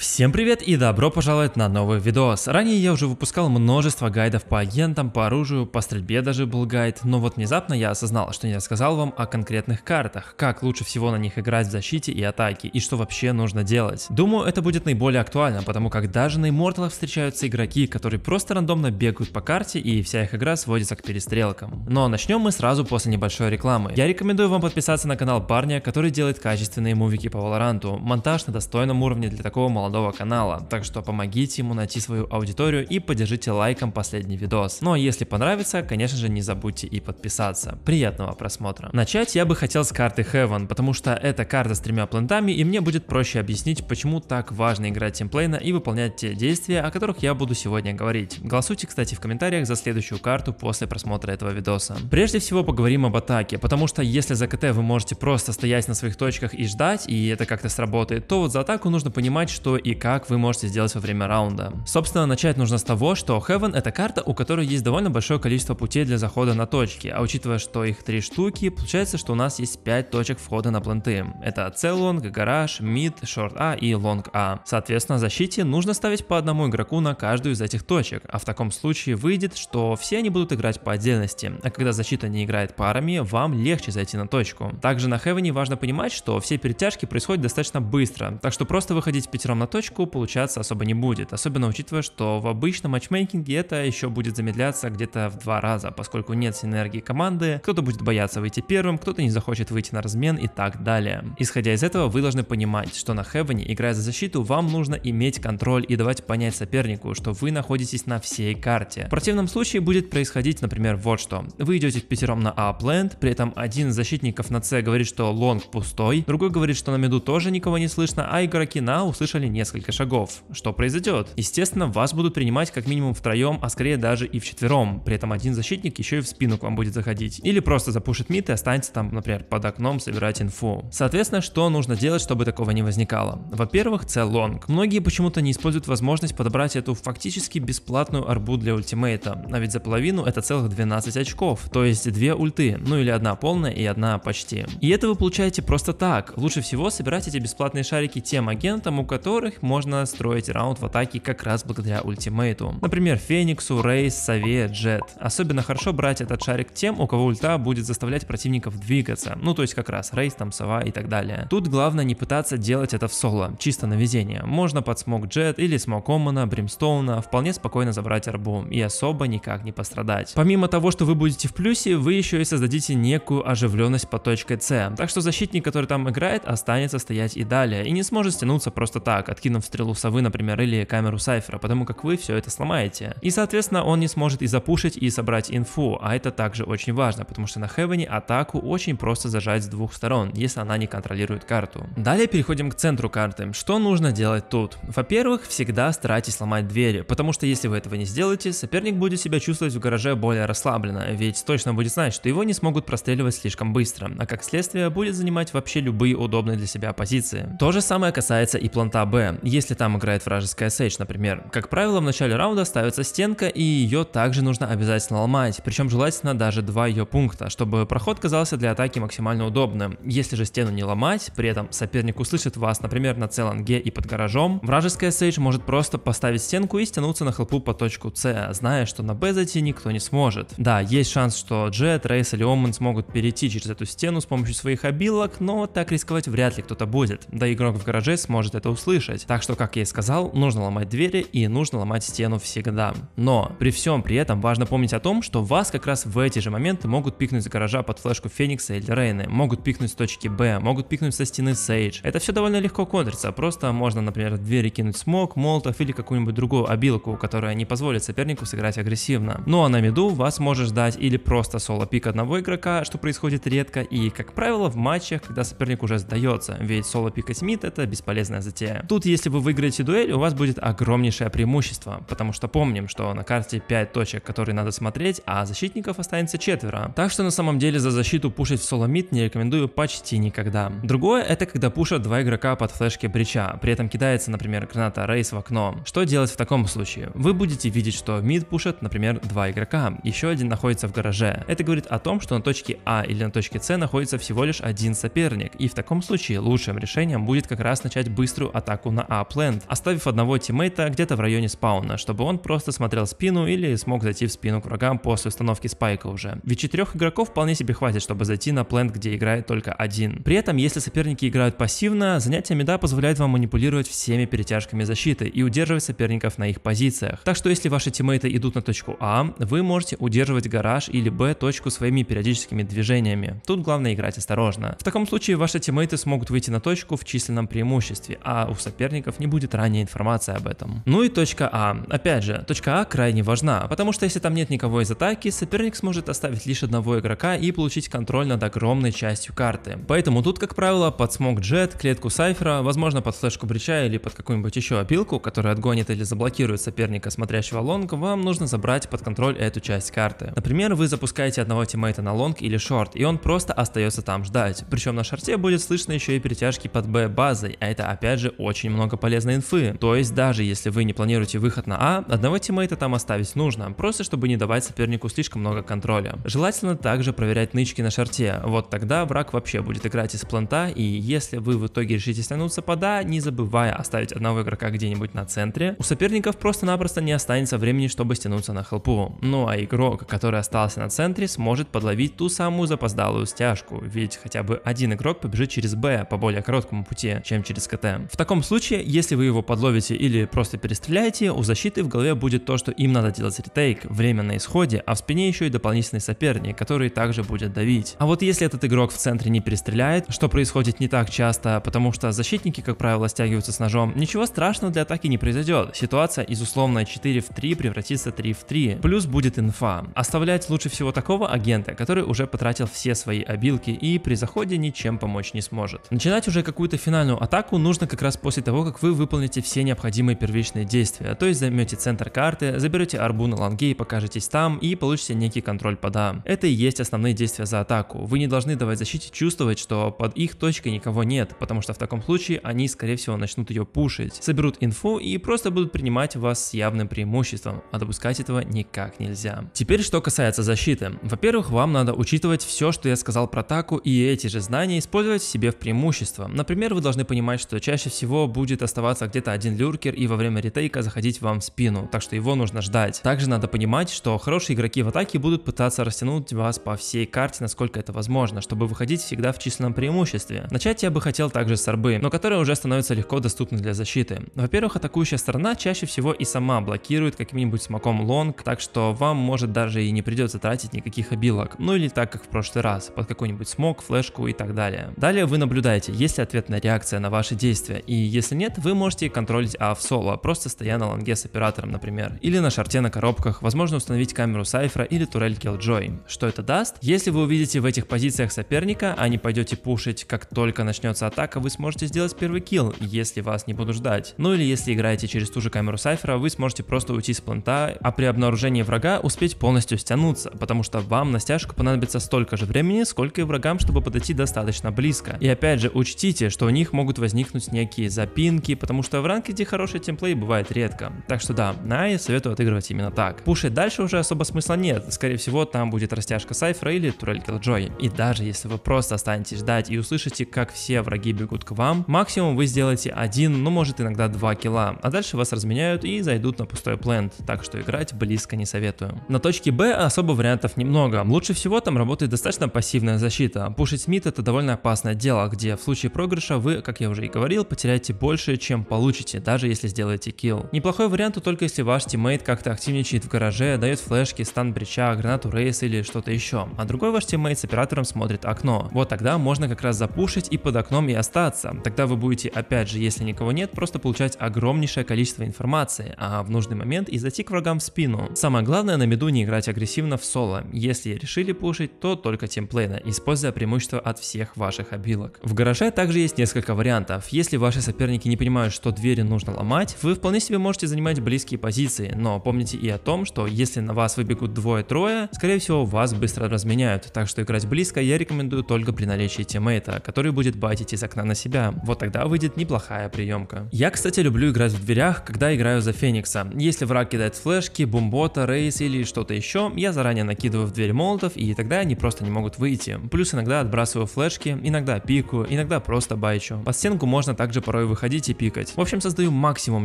Всем привет и добро пожаловать на новый видос. Ранее я уже выпускал множество гайдов по агентам, по оружию, по стрельбе даже был гайд, но вот внезапно я осознал, что не рассказал вам о конкретных картах, как лучше всего на них играть в защите и атаке, и что вообще нужно делать. Думаю, это будет наиболее актуально, потому как даже на имморталах встречаются игроки, которые просто рандомно бегают по карте и вся их игра сводится к перестрелкам. Но начнем мы сразу после небольшой рекламы. Я рекомендую вам подписаться на канал парня, который делает качественные мувики по Валоранту, монтаж на достойном уровне для такого молодого молодого канала, так что помогите ему найти свою аудиторию и поддержите лайком последний видос. Ну а если понравится, конечно же не забудьте и подписаться. Приятного просмотра. Начать я бы хотел с карты Heaven, потому что это карта с тремя плентами и мне будет проще объяснить, почему так важно играть тимплейна и выполнять те действия, о которых я буду сегодня говорить. Голосуйте, кстати, в комментариях за следующую карту после просмотра этого видоса. Прежде всего поговорим об атаке, потому что если за КТ вы можете просто стоять на своих точках и ждать, и это как-то сработает, то вот за атаку нужно понимать, что и как вы можете сделать во время раунда. Собственно, начать нужно с того, что Heaven это карта, у которой есть довольно большое количество путей для захода на точки, а учитывая, что их три штуки, получается, что у нас есть 5 точек входа на планты. Это C-лонг, гараж, мид, шорт А и лонг А. Соответственно, защите нужно ставить по одному игроку на каждую из этих точек, а в таком случае выйдет, что все они будут играть по отдельности, а когда защита не играет парами, вам легче зайти на точку. Также на Хевене важно понимать, что все перетяжки происходят достаточно быстро, так что просто выходить пятером на точку получаться особо не будет, особенно учитывая, что в обычном матчмейкинге это еще будет замедляться где-то в два раза, поскольку нет синергии команды, кто-то будет бояться выйти первым, кто-то не захочет выйти на размен и так далее. Исходя из этого, вы должны понимать, что на Хевене, играя за защиту, вам нужно иметь контроль и давать понять сопернику, что вы находитесь на всей карте. В противном случае будет происходить, например, вот что. Вы идете в пятером на апленд, при этом один из защитников на С говорит, что лонг пустой, другой говорит, что на меду тоже никого не слышно, а игроки на услышали не несколько шагов. Что произойдет? Естественно, вас будут принимать как минимум втроем, а скорее даже и вчетвером. При этом один защитник еще и в спину к вам будет заходить. Или просто запушит мид и останется там, например, под окном собирать инфу. Соответственно, что нужно делать, чтобы такого не возникало? Во-первых, лонг. Многие почему-то не используют возможность подобрать эту фактически бесплатную арбу для ультимейта, а ведь за половину это целых 12 очков, то есть две ульты, ну или одна полная и одна почти. И это вы получаете просто так. Лучше всего собирать эти бесплатные шарики тем агентам, у которых которых можно строить раунд в атаке как раз благодаря ультимейту. Например, Фениксу, Рейс, Сове, Джет. Особенно хорошо брать этот шарик тем, у кого ульта будет заставлять противников двигаться. Ну то есть как раз Рейс, там Сова и так далее. Тут главное не пытаться делать это в соло, чисто на везение. Можно под смог Джет или смог Омана, Бримстоуна, вполне спокойно забрать арбу и особо никак не пострадать. Помимо того, что вы будете в плюсе, вы еще и создадите некую оживленность по точке С. Так что защитник, который там играет, останется стоять и далее, и не сможет стянуться просто так, от подкинув стрелу совы, например, или камеру сайфера, потому как вы все это сломаете. И, соответственно, он не сможет и запушить, и собрать инфу, а это также очень важно, потому что на Хевене атаку очень просто зажать с двух сторон, если она не контролирует карту. Далее переходим к центру карты. Что нужно делать тут? Во-первых, всегда старайтесь сломать двери, потому что если вы этого не сделаете, соперник будет себя чувствовать в гараже более расслабленно, ведь точно будет знать, что его не смогут простреливать слишком быстро, а как следствие будет занимать вообще любые удобные для себя позиции. То же самое касается и планта Б если там играет вражеская сейдж, например, как правило, в начале раунда ставится стенка, и ее также нужно обязательно ломать, причем желательно даже два ее пункта, чтобы проход казался для атаки максимально удобным. Если же стену не ломать, при этом соперник услышит вас, например, на целанге и под гаражом, вражеская сейдж может просто поставить стенку и стянуться на хелпу по точку С, зная, что на Б зайти никто не сможет. Да, есть шанс, что Джет, Рейс или Оман смогут перейти через эту стену с помощью своих обилок, но так рисковать вряд ли кто-то будет, да игрок в гараже сможет это услышать слышать. Так что, как я и сказал, нужно ломать двери и нужно ломать стену всегда. Но при всем при этом важно помнить о том, что вас как раз в эти же моменты могут пикнуть с гаража под флешку Феникса или Рейны, могут пикнуть с точки Б, могут пикнуть со стены Сейдж. Это все довольно легко контрится, просто можно, например, в двери кинуть смог, молотов или какую-нибудь другую обилку, которая не позволит сопернику сыграть агрессивно. Ну а на миду вас может ждать или просто соло-пик одного игрока, что происходит редко и, как правило, в матчах, когда соперник уже сдается, ведь соло-пикать мид это бесполезная затея. Тут тут, если вы выиграете дуэль, у вас будет огромнейшее преимущество, потому что помним, что на карте 5 точек, которые надо смотреть, а защитников останется четверо. Так что на самом деле за защиту пушить в соломит не рекомендую почти никогда. Другое это когда пушат два игрока под флешки брича, при этом кидается, например, граната рейс в окно. Что делать в таком случае? Вы будете видеть, что мид пушат, например, два игрока, еще один находится в гараже. Это говорит о том, что на точке А или на точке С находится всего лишь один соперник, и в таком случае лучшим решением будет как раз начать быструю атаку атаку на апленд, оставив одного тиммейта где-то в районе спауна, чтобы он просто смотрел спину или смог зайти в спину к врагам после установки спайка уже. Ведь четырех игроков вполне себе хватит, чтобы зайти на плент, где играет только один. При этом, если соперники играют пассивно, занятие меда позволяет вам манипулировать всеми перетяжками защиты и удерживать соперников на их позициях. Так что если ваши тиммейты идут на точку А, вы можете удерживать гараж или Б точку своими периодическими движениями. Тут главное играть осторожно. В таком случае ваши тиммейты смогут выйти на точку в численном преимуществе, а у соперников соперников не будет ранее информации об этом. Ну и точка А. Опять же, точка А крайне важна, потому что если там нет никого из атаки, соперник сможет оставить лишь одного игрока и получить контроль над огромной частью карты. Поэтому тут, как правило, под смог джет, клетку сайфера, возможно под флешку брича или под какую-нибудь еще опилку, которая отгонит или заблокирует соперника, смотрящего лонг, вам нужно забрать под контроль эту часть карты. Например, вы запускаете одного тиммейта на лонг или шорт, и он просто остается там ждать. Причем на шорте будет слышно еще и перетяжки под Б базой, а это опять же очень очень много полезной инфы. То есть даже если вы не планируете выход на А, одного тиммейта там оставить нужно, просто чтобы не давать сопернику слишком много контроля. Желательно также проверять нычки на шарте, вот тогда враг вообще будет играть из планта, и если вы в итоге решите стянуться под А, не забывая оставить одного игрока где-нибудь на центре, у соперников просто-напросто не останется времени, чтобы стянуться на хелпу. Ну а игрок, который остался на центре, сможет подловить ту самую запоздалую стяжку, ведь хотя бы один игрок побежит через Б по более короткому пути, чем через КТ. В таком случае случае, если вы его подловите или просто перестреляете, у защиты в голове будет то, что им надо делать ретейк, время на исходе, а в спине еще и дополнительный соперник, который также будет давить. А вот если этот игрок в центре не перестреляет, что происходит не так часто, потому что защитники, как правило, стягиваются с ножом, ничего страшного для атаки не произойдет. Ситуация из условно 4 в 3 превратится 3 в 3, плюс будет инфа. Оставлять лучше всего такого агента, который уже потратил все свои обилки и при заходе ничем помочь не сможет. Начинать уже какую-то финальную атаку нужно как раз после того, того, как вы выполните все необходимые первичные действия, то есть займете центр карты, заберете арбу на лонге и покажетесь там, и получите некий контроль по дам. Это и есть основные действия за атаку. Вы не должны давать защите чувствовать, что под их точкой никого нет, потому что в таком случае они, скорее всего, начнут ее пушить, соберут инфу и просто будут принимать вас с явным преимуществом, а допускать этого никак нельзя. Теперь, что касается защиты. Во-первых, вам надо учитывать все, что я сказал про атаку, и эти же знания использовать себе в преимущество. Например, вы должны понимать, что чаще всего будут будет оставаться где-то один люркер и во время ретейка заходить вам в спину, так что его нужно ждать. Также надо понимать, что хорошие игроки в атаке будут пытаться растянуть вас по всей карте, насколько это возможно, чтобы выходить всегда в численном преимуществе. Начать я бы хотел также с арбы, но которая уже становится легко доступна для защиты. Во-первых, атакующая сторона чаще всего и сама блокирует каким-нибудь смоком лонг, так что вам может даже и не придется тратить никаких обилок, ну или так как в прошлый раз, под какой-нибудь смок, флешку и так далее. Далее вы наблюдаете, есть ли ответная реакция на ваши действия, и если если нет, вы можете контролить AF а соло, просто стоя на лонге с оператором, например. Или на шарте на коробках, возможно установить камеру Сайфра или турель Killjoy. Что это даст? Если вы увидите в этих позициях соперника, а не пойдете пушить, как только начнется атака, вы сможете сделать первый килл, если вас не будут ждать. Ну или если играете через ту же камеру Сайфра, вы сможете просто уйти с плента, а при обнаружении врага успеть полностью стянуться, потому что вам на стяжку понадобится столько же времени, сколько и врагам, чтобы подойти достаточно близко. И опять же, учтите, что у них могут возникнуть некие записи запинки, потому что в ранкете хороший темплей бывает редко. Так что да, на Айе советую отыгрывать именно так. Пушить дальше уже особо смысла нет, скорее всего там будет растяжка Сайфра или турель Киллджой. И даже если вы просто останетесь ждать и услышите, как все враги бегут к вам, максимум вы сделаете один, ну может иногда два килла, а дальше вас разменяют и зайдут на пустой плент, так что играть близко не советую. На точке Б особо вариантов немного, лучше всего там работает достаточно пассивная защита. Пушить Смит это довольно опасное дело, где в случае проигрыша вы, как я уже и говорил, потеряете больше, чем получите, даже если сделаете килл. Неплохой вариант только если ваш тиммейт как-то активничает в гараже, дает флешки, стан брича, гранату рейс или что-то еще, а другой ваш тиммейт с оператором смотрит окно. Вот тогда можно как раз запушить и под окном и остаться. Тогда вы будете, опять же, если никого нет, просто получать огромнейшее количество информации, а в нужный момент и зайти к врагам в спину. Самое главное на меду не играть агрессивно в соло. Если решили пушить, то только темплейна, используя преимущество от всех ваших обилок. В гараже также есть несколько вариантов. Если ваши соперники соперники не понимают, что двери нужно ломать, вы вполне себе можете занимать близкие позиции, но помните и о том, что если на вас выбегут двое-трое, скорее всего вас быстро разменяют, так что играть близко я рекомендую только при наличии тиммейта, который будет байтить из окна на себя, вот тогда выйдет неплохая приемка. Я, кстати, люблю играть в дверях, когда играю за Феникса. Если враг кидает флешки, бумбота, рейс или что-то еще, я заранее накидываю в дверь молотов и тогда они просто не могут выйти. Плюс иногда отбрасываю флешки, иногда пику, иногда просто байчу. Под стенку можно также порой выходить выходить и пикать. В общем, создаю максимум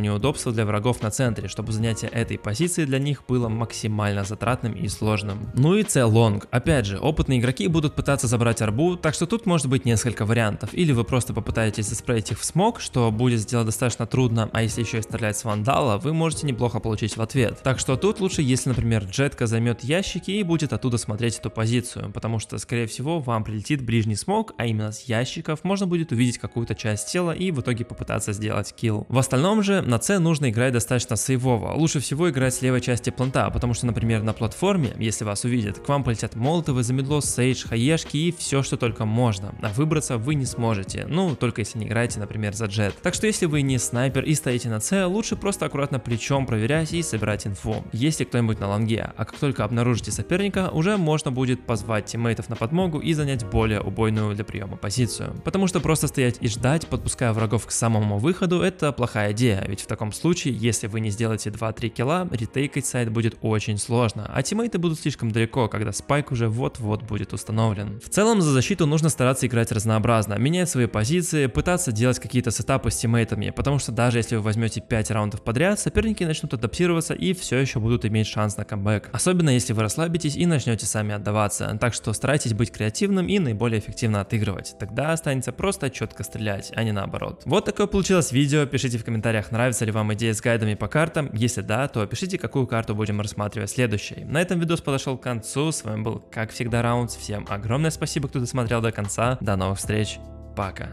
неудобства для врагов на центре, чтобы занятие этой позиции для них было максимально затратным и сложным. Ну и C-лонг. Опять же, опытные игроки будут пытаться забрать арбу, так что тут может быть несколько вариантов. Или вы просто попытаетесь заспрейть их в смог, что будет сделать достаточно трудно, а если еще и стрелять с вандала, вы можете неплохо получить в ответ. Так что тут лучше, если, например, джетка займет ящики и будет оттуда смотреть эту позицию, потому что, скорее всего, вам прилетит ближний смог, а именно с ящиков можно будет увидеть какую-то часть тела и в итоге попытаться пытаться сделать килл. В остальном же на C нужно играть достаточно сейвово. Лучше всего играть с левой части планта, потому что, например, на платформе, если вас увидят, к вам полетят молотовы, замедло, сейдж, хаешки и все, что только можно. А выбраться вы не сможете, ну, только если не играете, например, за джет. Так что если вы не снайпер и стоите на C, лучше просто аккуратно плечом проверять и собирать инфу, если кто-нибудь на ланге, А как только обнаружите соперника, уже можно будет позвать тиммейтов на подмогу и занять более убойную для приема позицию. Потому что просто стоять и ждать, подпуская врагов к самому самому выходу это плохая идея, ведь в таком случае, если вы не сделаете 2-3 килла, ретейкать сайт будет очень сложно, а тиммейты будут слишком далеко, когда спайк уже вот-вот будет установлен. В целом за защиту нужно стараться играть разнообразно, менять свои позиции, пытаться делать какие-то сетапы с тиммейтами, потому что даже если вы возьмете 5 раундов подряд, соперники начнут адаптироваться и все еще будут иметь шанс на камбэк. Особенно если вы расслабитесь и начнете сами отдаваться, так что старайтесь быть креативным и наиболее эффективно отыгрывать, тогда останется просто четко стрелять, а не наоборот. Вот такой какое получилось видео, пишите в комментариях, нравится ли вам идея с гайдами по картам. Если да, то пишите, какую карту будем рассматривать следующей. На этом видос подошел к концу. С вами был, как всегда, Раунд. Всем огромное спасибо, кто досмотрел до конца. До новых встреч. Пока.